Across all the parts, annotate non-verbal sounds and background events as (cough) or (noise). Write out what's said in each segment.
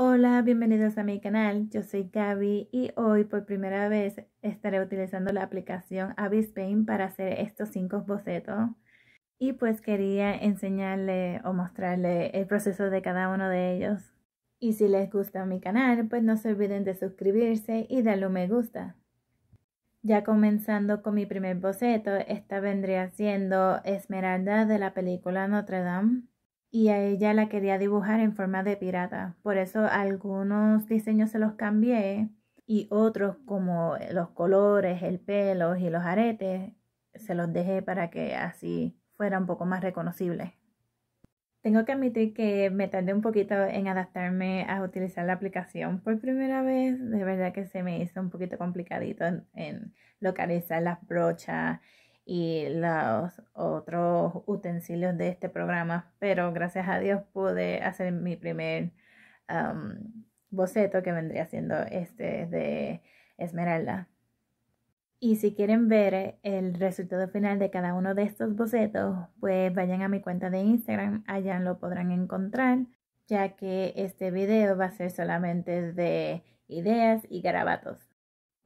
Hola, bienvenidos a mi canal. Yo soy Gaby y hoy por primera vez estaré utilizando la aplicación Paint para hacer estos cinco bocetos. Y pues quería enseñarle o mostrarle el proceso de cada uno de ellos. Y si les gusta mi canal, pues no se olviden de suscribirse y darle un me gusta. Ya comenzando con mi primer boceto, esta vendría siendo Esmeralda de la película Notre Dame y a ella la quería dibujar en forma de pirata. Por eso algunos diseños se los cambié y otros como los colores, el pelo y los aretes se los dejé para que así fuera un poco más reconocible. Tengo que admitir que me tardé un poquito en adaptarme a utilizar la aplicación por primera vez. De verdad que se me hizo un poquito complicadito en, en localizar las brochas y los otros utensilios de este programa, pero gracias a Dios pude hacer mi primer um, boceto que vendría siendo este de Esmeralda. Y si quieren ver el resultado final de cada uno de estos bocetos, pues vayan a mi cuenta de Instagram, allá lo podrán encontrar, ya que este video va a ser solamente de ideas y garabatos.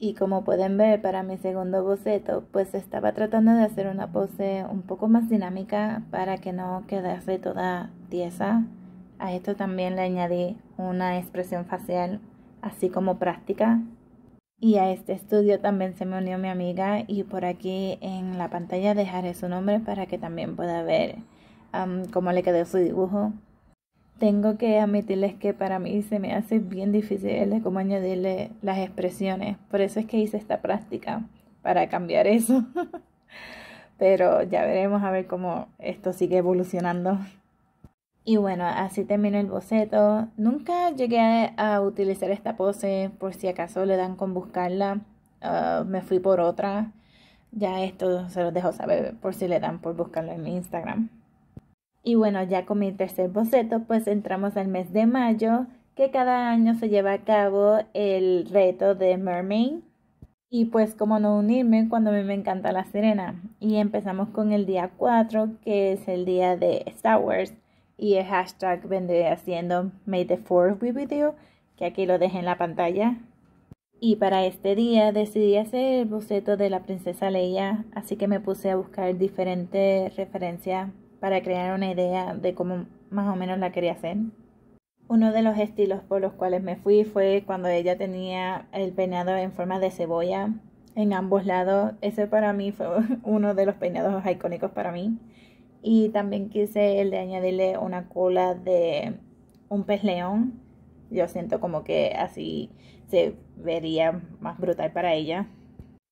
Y como pueden ver para mi segundo boceto, pues estaba tratando de hacer una pose un poco más dinámica para que no quedase toda tiesa. A esto también le añadí una expresión facial, así como práctica. Y a este estudio también se me unió mi amiga y por aquí en la pantalla dejaré su nombre para que también pueda ver cómo le quedó su dibujo tengo que admitirles que para mí se me hace bien difícil cómo añadirle las expresiones. Por eso es que hice esta práctica, para cambiar eso. (laughs) Pero ya veremos a ver cómo esto sigue evolucionando. Y bueno, así termino el boceto. Nunca llegué a utilizar esta pose por si acaso le dan con buscarla. Ah, me fui por otra. Ya esto se los dejo saber por si le dan por buscarlo en mi Instagram. Y bueno, ya con mi tercer boceto, pues entramos al mes de mayo, que cada año se lleva a cabo el reto de Mermaid. Y pues como no unirme cuando a mí me encanta la sirena. Y empezamos con el día 4, que es el día de Star Wars. Y el hashtag vendría haciendo made the 4th que aquí lo dejé en la pantalla. Y para este día decidí hacer el boceto de la princesa Leia, así que me puse a buscar diferentes referencias para crear una idea de cómo más o menos la quería hacer. Uno de los estilos por los cuales me fui fue cuando ella tenía el peinado en forma de cebolla en ambos lados. Ese para mí fue (laughs) uno de los peinados icónicos para mí. Y también quise el de añadirle una cola de un pez león. Yo siento como que así se vería más brutal para ella.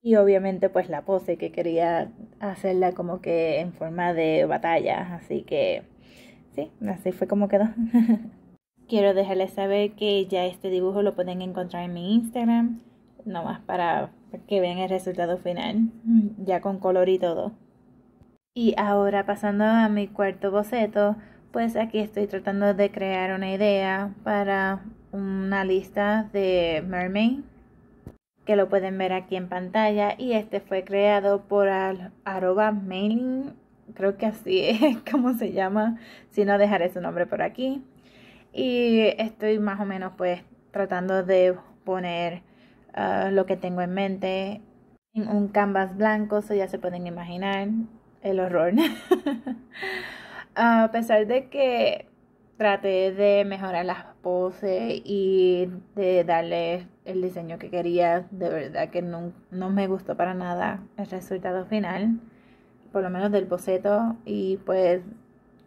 Y obviamente pues la pose que quería hacerla como que en forma de batalla. Así que sí, así fue como quedó. (laughs) Quiero dejarles saber que ya este dibujo lo pueden encontrar en mi Instagram, nomás para que vean el resultado final, (laughs) ya con color y todo. Y ahora pasando a mi cuarto boceto, pues aquí estoy tratando de crear una idea para una lista de mermaid lo pueden ver aquí en pantalla y este fue creado por arroba mailing, creo que así (laughs) es como se llama, si no dejaré su nombre por aquí. Y estoy más o menos pues tratando de poner ah, lo que tengo en mente en un canvas blanco, eso ya se pueden imaginar el horror. (laughs) Ah, a pesar de que traté de mejorar las poses y de darle el diseño que quería. De verdad que no, no, me gustó para nada el resultado final, por lo menos del boceto, y pues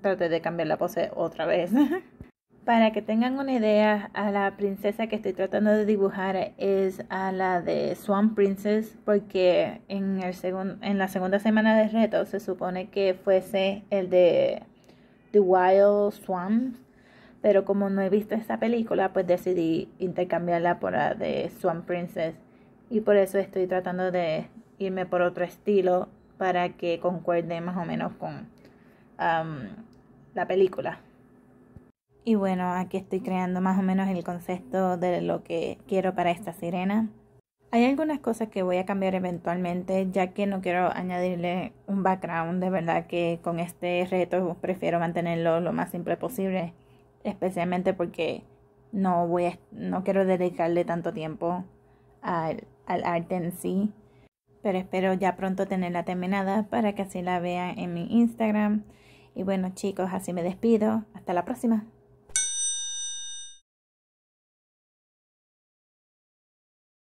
traté de cambiar la pose otra vez. (laughs) para que tengan una idea, a la princesa que estoy tratando de dibujar es a la de Swan Princess, porque en, el segundo en la segunda semana de reto se supone que fuese el de The Wild Swans pero como no he visto esta película, pues decidí intercambiarla por la de Swan Princess. Y por eso estoy tratando de irme por otro estilo para que concuerde más o menos con la película. Y bueno, aquí estoy creando más o menos el concepto de lo que quiero para esta sirena. Hay algunas cosas que voy a cambiar eventualmente, ya que no quiero añadirle un background. De verdad que con este reto prefiero mantenerlo lo más simple posible especialmente porque no voy no quiero dedicarle tanto tiempo al, al arte en sí pero espero ya pronto tenerla terminada para que así la vean en mi Instagram. Y bueno chicos, así me despido. Hasta la próxima.